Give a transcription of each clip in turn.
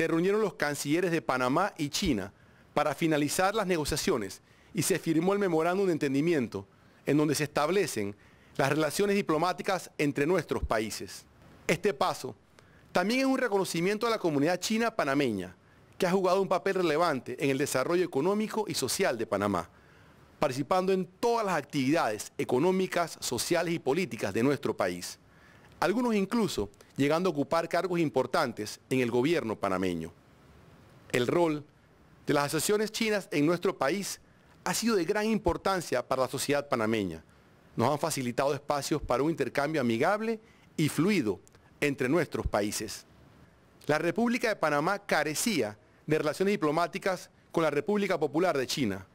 se reunieron los cancilleres de Panamá y China para finalizar las negociaciones y se firmó el memorándum de entendimiento en donde se establecen las relaciones diplomáticas entre nuestros países. Este paso también es un reconocimiento a la comunidad china panameña, que ha jugado un papel relevante en el desarrollo económico y social de Panamá, participando en todas las actividades económicas, sociales y políticas de nuestro país algunos incluso llegando a ocupar cargos importantes en el gobierno panameño. El rol de las asociaciones chinas en nuestro país ha sido de gran importancia para la sociedad panameña. Nos han facilitado espacios para un intercambio amigable y fluido entre nuestros países. La República de Panamá carecía de relaciones diplomáticas con la República Popular de China,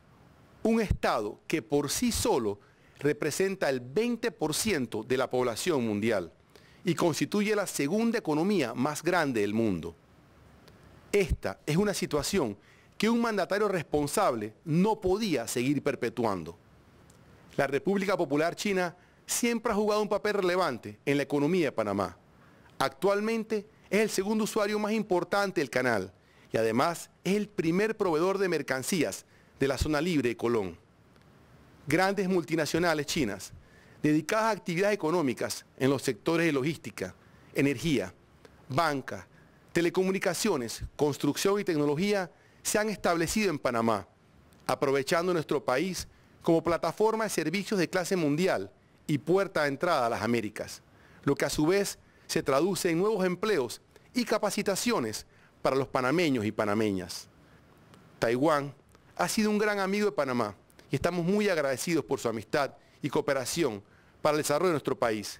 un Estado que por sí solo representa el 20% de la población mundial y constituye la segunda economía más grande del mundo. Esta es una situación que un mandatario responsable no podía seguir perpetuando. La República Popular China siempre ha jugado un papel relevante en la economía de Panamá. Actualmente es el segundo usuario más importante del canal y además es el primer proveedor de mercancías de la zona libre de Colón. Grandes multinacionales chinas dedicadas a actividades económicas en los sectores de logística, energía, banca, telecomunicaciones, construcción y tecnología se han establecido en Panamá, aprovechando nuestro país como plataforma de servicios de clase mundial y puerta de entrada a las Américas, lo que a su vez se traduce en nuevos empleos y capacitaciones para los panameños y panameñas. Taiwán ha sido un gran amigo de Panamá y estamos muy agradecidos por su amistad y cooperación para el desarrollo de nuestro país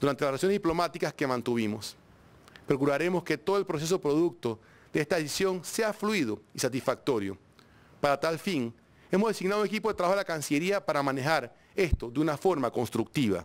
durante las relaciones diplomáticas que mantuvimos. Procuraremos que todo el proceso producto de esta decisión sea fluido y satisfactorio. Para tal fin, hemos designado un equipo de trabajo de la Cancillería para manejar esto de una forma constructiva.